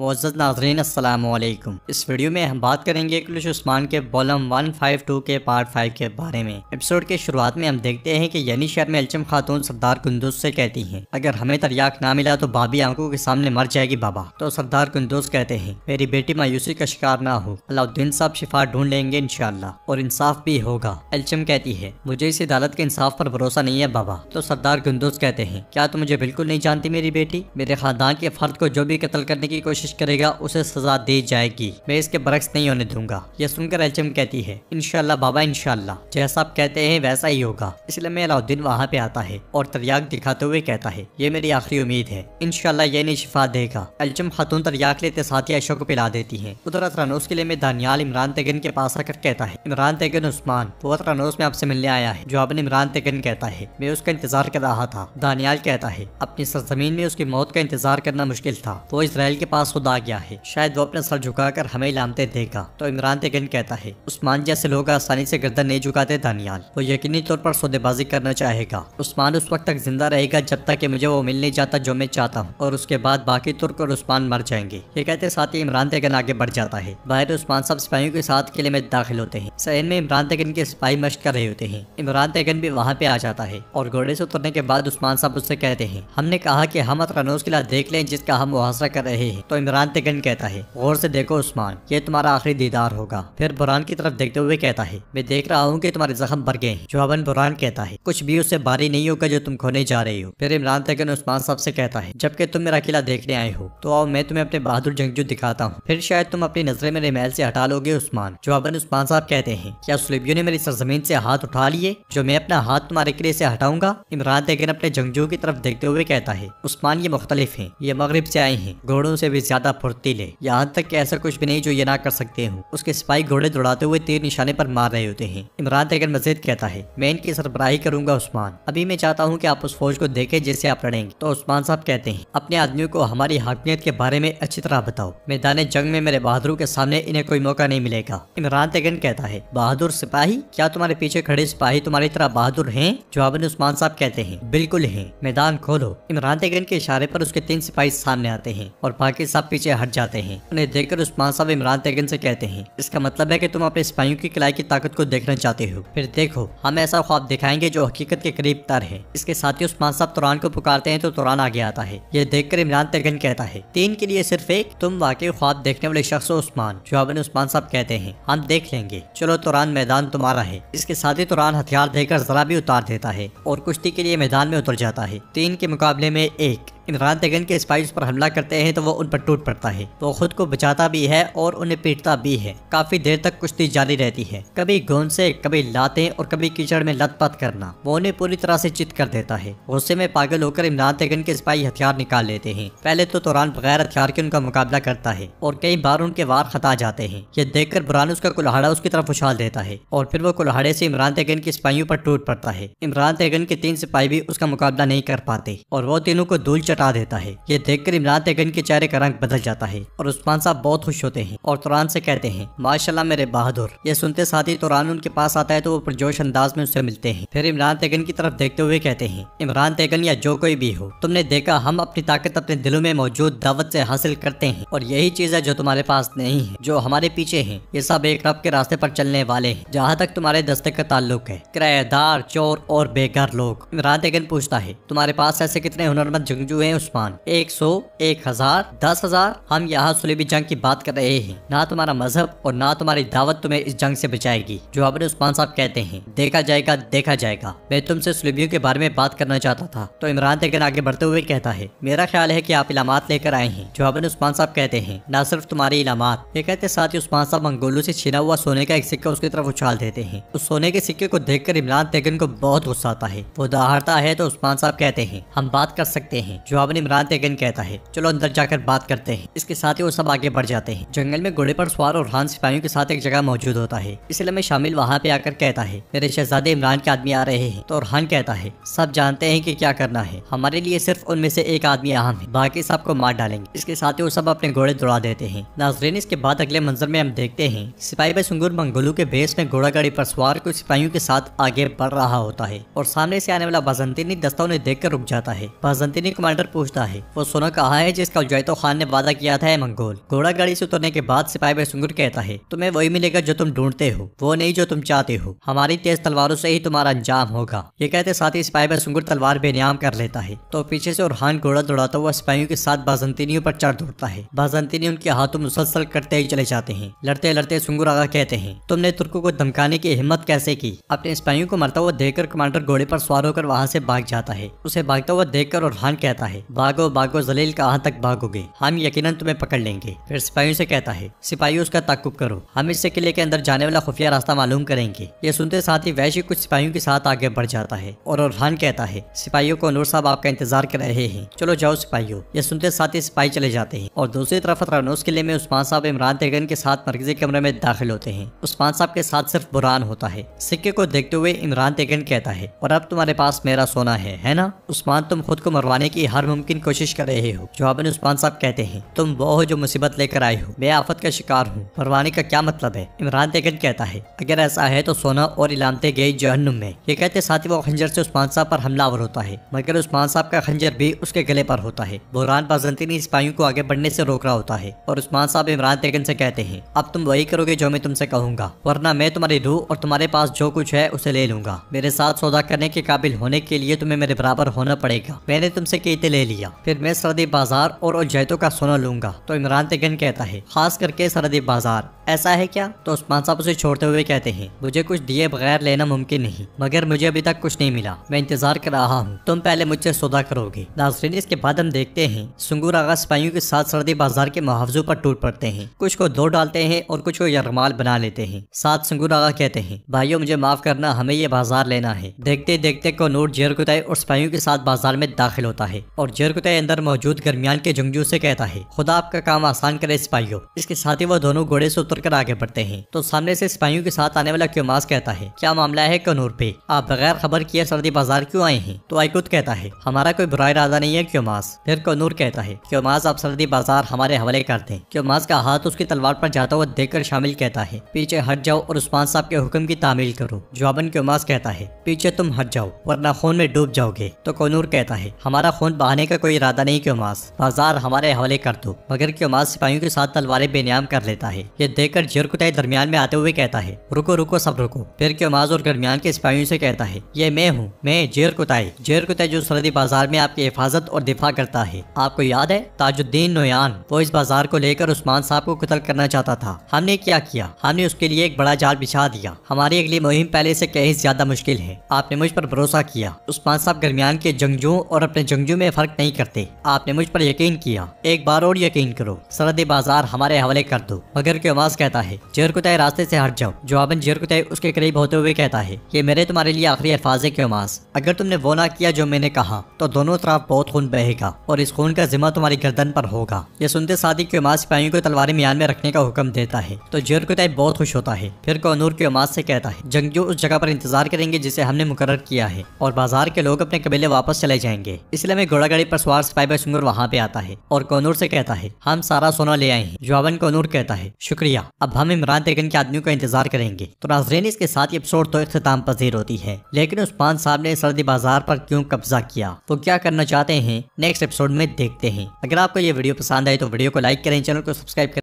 मोज़द नाजरीन असलकुम इस वीडियो में हम बात करेंगे कुलश उस्मान के बॉलम 152 के पार्ट 5 के बारे में एपिसोड के शुरुआत में हम देखते हैं कि यानी शहर में अलचम खातून सरदार कुंदूज से कहती हैं अगर हमें तरियाक ना मिला तो भाभी आंखों के सामने मर जाएगी बाबा तो सरदार कुंदूज कहते हैं मेरी बेटी मायूसी का शिकार ना हो अलाउद्दीन साहब शिफा ढूंढ लेंगे इनशाला और इंसाफ भी होगा अलचम कहती है मुझे इस अदालत के इंसाफ पर भरोसा नहीं है बाबा तो सरदार कुंदूज कहते हैं क्या तुम मुझे बिल्कुल नहीं जानती मेरी बेटी मेरे खानदान के फर्द को जो भी कत्ल करने की कोशिश कोशिश करेगा उसे सजा दी जाएगी मैं इसके बरक्स नहीं होने दूंगा यह सुनकर एलचम कहती है इनशाला बाबा इनशाला जैसा आप कहते हैं वैसा ही होगा इसलिए मैं अलाउद्दीन वहाँ पे आता है और तरियाक दिखाते हुए कहता है ये मेरी आखिरी उम्मीद है इनशाला ये नहीं शिफा देगा एलचम खातून तरियाक लेते साथ ही अशोक को पिला देती है उधर रनोस के लिए मैं दानियाल इमरान तेगन के पास आकर कहता है इमरान तेगन उस्मान वो रनोस में आपसे मिलने आया है जो आपने इमरान तेगन कहता है मैं उसका इंतजार कर रहा था दानियाल कहता है अपनी सरजमीन में उसकी मौत का इंतजार करना मुश्किल था वो इसराइल के पास खुद आ गया है शायद वो अपना सर झुकाकर हमें लामते देगा तो इमरान तेगन कहता है उस्मान जैसे लोग आसानी से गर्दन नहीं झुकाते दानियाल वो यकीनी तौर पर सौदेबाजी करना चाहेगा उस्मान उस वक्त तक जिंदा रहेगा जब तक की मुझे वो मिल नहीं जाता जो मैं चाहता हूँ और उसके बाद बाकी तुर्क और उस्मान मर जाएंगे ये कहते साथ ही इमरान तेगन आगे बढ़ जाता है बाहर उस्मान सब सिपाहियों के साथ किले में दाखिल होते हैं सैन में इमरान तेगन के सिपाही मश्क कर रहे होते हैं इमरान तेगन भी वहाँ पे आ जाता है और घोड़े से उतरने के बाद उस्मान साहब उससे कहते हैं हमने कहा कि हम अतरनोज किला देख लें जिसका हम मुहासरा कर रहे हैं तो इमरान तिकन कहता है गौर से देखो उस्मान ये तुम्हारा आखिरी दीदार होगा फिर बुरान की तरफ देखते हुए कहता है मैं देख रहा हूँ की तुम्हारे जख्म भर गए हैं जवाबन बुरान कहता है कुछ भी उससे भारी नहीं होगा जो तुम खोने जा रही हो फिर इमरान तिकन उस्मान सबसे कहता है जबकि तुम मेरा किला देखने आए हो तो आओ मैं तुम्हें अपने बहादुर जंगजू दिखाता हूँ फिर शायद तुम अपनी नजरे में रेमैल से हटा लोगे उस्मान जवाबन उस्मान साहब कहते हैं क्या सुलेबियो ने मेरी सरजमीन से हाथ उठा लिए जो मैं अपना हाथ तुम्हारे किले से हटाऊंगा इमरान तेगन अपने जंगजू की तरफ देखते हुए कहता है उस्मान ये मुख्तलिफ है ये मगरब से आए हैं घोड़ों से भी ज्यादा फुर्तीले यहाँ तक ऐसा कुछ भी नहीं जो ये ना कर सकते हूँ उसके सिपाही घोड़े दौड़ाते हुए तीर निशाने पर मार रहे होते हैं इमरान तैगर मजीद कहता है मैं इनकी सरबराही करूंगा उस्मान अभी मैं चाहता हूँ की आप उस फौज को देखे जिससे आप लड़ेंगे तो उस्मान साहब कहते हैं अपने आदमियों को हमारी हाकमियत के बारे में अच्छी तरह बताओ मैदान जंग में मेरे बहादुर के सामने इन्हें कोई मौका नहीं मिलेगा इमरान तेगन कहता है बहादुर सिपाही क्या तुम्हारे पीछे खड़े सिपाही तुम्हारी तरह बहादुर है जवाब उस्मान साहब कहते हैं बिल्कुल है मैदान खोलो इमरान तेगन के इशारे पर उसके तीन सिपाही सामने आते हैं और पाकिस्तान सब पीछे हट जाते हैं उन्हें देखकर उस्मान साहब इमरान तेगन से कहते हैं इसका मतलब है की तुम अपने सिपाहियों की किलाई की ताकत को देखना चाहते हो फिर देखो हम ऐसा ख्वाब दिखाएंगे जो हकीकत के करीब तर है इसके साथ ही उस्मान साहब तुरान को पुकारते हैं तो तुरान आगे आता है ये देखकर इमरान तेगन कहता है तीन के लिए सिर्फ एक तुम वाकई ख्वाब देखने वाले शख्स हो जो अपने उस्मान साहब कहते हैं हम देख लेंगे चलो तुरान मैदान तुम्हारा है इसके साथ ही तुरान हथियार देकर जरा भी उतार देता है और कुश्ती के लिए मैदान में उतर जाता है तीन के मुकाबले में एक इमरान तगन के स्पाइस पर हमला करते हैं तो वो उन पर टूट पड़ता है वो खुद को बचाता भी है और उन्हें पीटता भी है काफी देर तक कुश्ती जारी रहती है कभी गोंद से कभी लाते और कभी कीचड़ में लतपत करना वो उन्हें पूरी तरह से चित कर देता है गुस्से में पागल होकर इमरान तगन के स्पाई हथियार निकाल लेते हैं पहले तो तुरान बगैर हथियार के उनका मुकाबला करता है और कई बार उनके वार खता जाते हैं ये देखकर बुरान उसका कुल्हाड़ा उसकी तरफ उछाल देता है और फिर वो कुल्हाड़े से इमरान तेगन की सिपाहियों पर टूट पड़ता है इमरान तेगन के तीन सिपाही भी उसका मुकाबला नहीं कर पाते और वो तीनों को धूल चढ़ चटा देता है ये देखकर इमरान तेगन के चेहरे का रंग बदल जाता है और उस्मान साहब बहुत खुश होते हैं और तुरान से कहते हैं माशाला मेरे बहादुर ये सुनते साथ ही तुरान उनके पास आता है तो वो प्रजोश अंदाज में उसे मिलते हैं फिर इमरान तेगन की तरफ देखते हुए कहते हैं इमरान तेगन या जो कोई भी हो तुमने देखा हम अपनी ताकत अपने दिलों में मौजूद दावत ऐसी हासिल करते हैं और यही चीज है जो तुम्हारे पास नहीं है जो हमारे पीछे है ये सब एक रब के रास्ते आरोप चलने वाले हैं जहाँ तक तुम्हारे दस्ते का ताल्लुक है किराएदार चोर और बेघर लोग इमरान तेगन पूछता है तुम्हारे पास ऐसे कितने हुनरमंद जंगजू हुए उस्मान एक सौ एक हजार दस हजार हम यहाँ सुलेबी जंग की बात कर रहे हैं ना तुम्हारा मजहब और ना तुम्हारी दावत तुम्हें इस जंग से बचाएगी जो अपने उस्मान साहब कहते हैं देखा जाएगा देखा जाएगा मैं तुमसे सुलेबियों के बारे में बात करना चाहता था तो इमरान तेगन आगे बढ़ते हुए कहता है मेरा ख्याल है की आप इलामत लेकर आए हैं जो अपने उस्मान साहब कहते हैं न सिर्फ तुम्हारी इलामत ये कहते साथ ही उस्मान साहब मंगोलू ऐसी छीना हुआ सोने का एक सिक्का उसकी तरफ उछाल देते हैं उस सोने के सिक्के को कर इमरान तेगन को बहुत गुस्सा आता है वो दहाड़ता है तो उस्मान साहब कहते हैं हम बात कर सकते हैं जो जवाबन इमरान तेगन कहता है चलो अंदर जाकर बात करते हैं इसके साथ ही वो सब आगे बढ़ जाते हैं जंगल में घोड़े पर सवार और हान सिपाहियों के साथ एक जगह मौजूद होता है इसलिए मैं शामिल वहाँ पे आकर कहता है मेरे शहजादे इमरान के आदमी आ रहे हैं तो रहान कहता है सब जानते हैं की क्या करना है हमारे लिए सिर्फ उनमें से एक आदमी अहम है बाकी सबको मार डालेंगे इसके साथ ही वो सब अपने घोड़े दौड़ा देते हैं नाजरेन इसके बाद अगले मंजर में हम देखते हैं सिपाही भाई मंगलू मंगोलू के बेस में घोड़ा गाड़ी पर सवार को सिपाहियों के साथ आगे बढ़ रहा होता है और सामने से आने वाला बाजंतीनी दस्ता उन्हें देख रुक जाता है बाजंतनी कमांडर अंदर पूछता है वो सोना कहा है जिसका उजैतो खान ने वादा किया था मंगोल घोड़ा गाड़ी से उतरने के बाद सिपाही में कहता है तुम्हें वही मिलेगा जो तुम ढूंढते हो वो नहीं जो तुम चाहते हो हमारी तेज तलवारों से ही तुम्हारा अंजाम होगा ये कहते साथ ही सिपाही में तलवार बेनियाम कर लेता है तो पीछे से उरहान घोड़ा दौड़ाता हुआ सिपाहियों के साथ बाजंतीनियों पर चढ़ दौड़ता है बाजंतीनी उनके हाथों मुसलसल करते ही चले जाते हैं लड़ते लड़ते सुंगुर आगा कहते हैं तुमने तुर्कों को धमकाने की हिम्मत कैसे की अपने सिपाहियों को मरता हुआ देखकर कमांडर घोड़े पर सवार होकर वहाँ से भाग जाता है उसे भागता हुआ देखकर उरहान कहता कहता है भागो भागो जलील कहाँ तक भागोगे हम यकीनन तुम्हें पकड़ लेंगे फिर सिपाहियों से कहता है सिपाही उसका ताकुब करो हम इससे किले के अंदर जाने वाला खुफिया रास्ता मालूम करेंगे ये सुनते साथ ही वैश्य कुछ सिपाहियों के साथ आगे बढ़ जाता है और उरहान कहता है सिपाहियों को नूर साहब आपका इंतजार कर रहे हैं चलो जाओ सिपाहियों ये सुनते साथ ही सिपाही चले जाते हैं और दूसरी तरफ रनौस किले में उस्मान साहब इमरान तेगन के साथ मरकजी कमरे में दाखिल होते हैं उस्मान साहब के साथ सिर्फ बुरान होता है सिक्के को देखते हुए इमरान तेगन कहता है और अब तुम्हारे पास मेरा सोना है है ना उस्मान तुम खुद को मरवाने की हर मुमकिन कोशिश कर रहे हो जवाबन उस्मान साहब कहते हैं तुम वो हो जो मुसीबत लेकर आए हो मैं आफत का शिकार हूँ फरवाने का क्या मतलब है इमरान तेगन कहता है अगर ऐसा है तो सोना और इलामते गए जहनुम में ये कहते साथ ही वो खंजर से उस्मान साहब पर हमलावर होता है मगर उस्मान साहब का खंजर भी उसके गले पर होता है बुरहान बाजंती सिपाहियों को आगे बढ़ने से रोक रहा होता है और उस्मान साहब इमरान तेगन से कहते हैं अब तुम वही करोगे जो मैं तुमसे कहूंगा वरना मैं तुम्हारी रूह और तुम्हारे पास जो कुछ है उसे ले लूंगा मेरे साथ सौदा करने के काबिल होने के लिए तुम्हें मेरे बराबर होना पड़ेगा मैंने तुमसे कई जैते ले लिया फिर मैं सरदी बाजार और जैतों का सोना लूंगा तो इमरान तेगन कहता है खास करके सरदी बाजार ऐसा है क्या तो उस्मान साहब उसे छोड़ते हुए कहते हैं मुझे कुछ दिए बगैर लेना मुमकिन नहीं मगर मुझे अभी तक कुछ नहीं मिला मैं इंतजार कर रहा हूँ तुम पहले मुझसे सौदा करोगे नाजरीन इसके बाद हम देखते हैं सुंगूर आगा सिपाहियों के साथ सर्दी बाजार के मुआवजों पर टूट पड़ते हैं कुछ को दो डालते हैं और कुछ को यरमाल बना लेते हैं साथ सुंगूर आगा कहते हैं भाइयों मुझे माफ करना हमें ये बाजार लेना है देखते देखते को नोट जेर कुताई और सिपाहियों के साथ बाजार में दाखिल होता है और जरकुते अंदर मौजूद गर्मियान के जंगजू से कहता है खुदा आपका काम आसान करे सिपाहियों इसके साथ ही वह दोनों घोड़े से उतर कर आगे बढ़ते हैं तो सामने से सिपाहियों के साथ आने वाला क्योमास कहता है क्या मामला है कनूर पे आप बगैर खबर किए सर्दी बाजार क्यों आए हैं तो आयकुद कहता है हमारा कोई बुरा इरादा नहीं है क्यूमास फिर कनूर कहता है क्यूमास आप सर्दी बाजार हमारे हवाले कर दें क्यूमास का हाथ उसकी तलवार पर जाता हुआ कर शामिल कहता है पीछे हट जाओ और उस्मान साहब के हुक्म की तामील करो जवाबन क्यूमास कहता है पीछे तुम हट जाओ वरना खून में डूब जाओगे तो कनूर कहता है हमारा खून बहाने का कोई इरादा नहीं क्यों मास बाजार हमारे हवाले कर दो मगर क्यों मास सिपाहियों के साथ तलवारें बेनियाम कर लेता है ये देखकर जिरकुताई दरमियान में आते हुए कहता है रुको रुको सब रुको फिर क्यों मास और दरमियान के सिपाहियों से कहता है ये मैं हूँ मैं जेरकुताई जेरकुताई जो सरदी बाजार में आपकी हिफाजत और दिफा करता है आपको याद है ताजुद्दीन नोयान वो इस बाजार को लेकर उस्मान साहब को कत्ल करना चाहता था हमने क्या किया हमने उसके लिए एक बड़ा जाल बिछा दिया हमारी अगली मुहिम पहले ऐसी कहीं ज्यादा मुश्किल है आपने मुझ पर भरोसा किया उस्मान साहब दरमियान के जंगजू और अपने जंगजू में फर्क नहीं करते आपने मुझ पर यकीन किया एक बार और यकीन करो सरदे बाजार हमारे हवाले कर दो मगर की आवाज कहता है जेरकुतः रास्ते से हट जाओ जवाबन जेरकुतः उसके करीब होते हुए कहता है ये मेरे तुम्हारे लिए आखिरी अल्फाज है क्योमास अगर तुमने वो ना किया जो मैंने कहा तो दोनों तरफ बहुत खून बहेगा और इस खून का जिम्मा तुम्हारी गर्दन पर होगा ये सुनते शादी ही क्योमास सिपाही को तलवार मियान में रखने का हुक्म देता है तो जेरकुतः बहुत खुश होता है फिर कोनूर क्योमास से कहता है जंगजू उस जगह पर इंतजार करेंगे जिसे हमने मुकर किया है और बाजार के लोग अपने कबीले वापस चले जाएंगे इसलिए मैं घोड़ा गाड़ी पर सवार सिपाही भाई सुंदर वहाँ पे आता है और कोनूर से कहता है हम सारा सोना ले आए हैं जवाबन कोनूर कहता है शुक्रिया अब हम इमरान तेगन के आदमियों का इंतजार करेंगे तो नाजरेन इसके साथ एपिसोड तो अख्ताम पजीर होती है लेकिन उस्मान साहब ने सर्दी बाजार पर क्यों कब्जा किया वो तो क्या करना चाहते हैं नेक्स्ट एपिसोड में देखते हैं अगर आपको ये वीडियो पसंद आए तो वीडियो को लाइक करें चैनल को सब्सक्राइब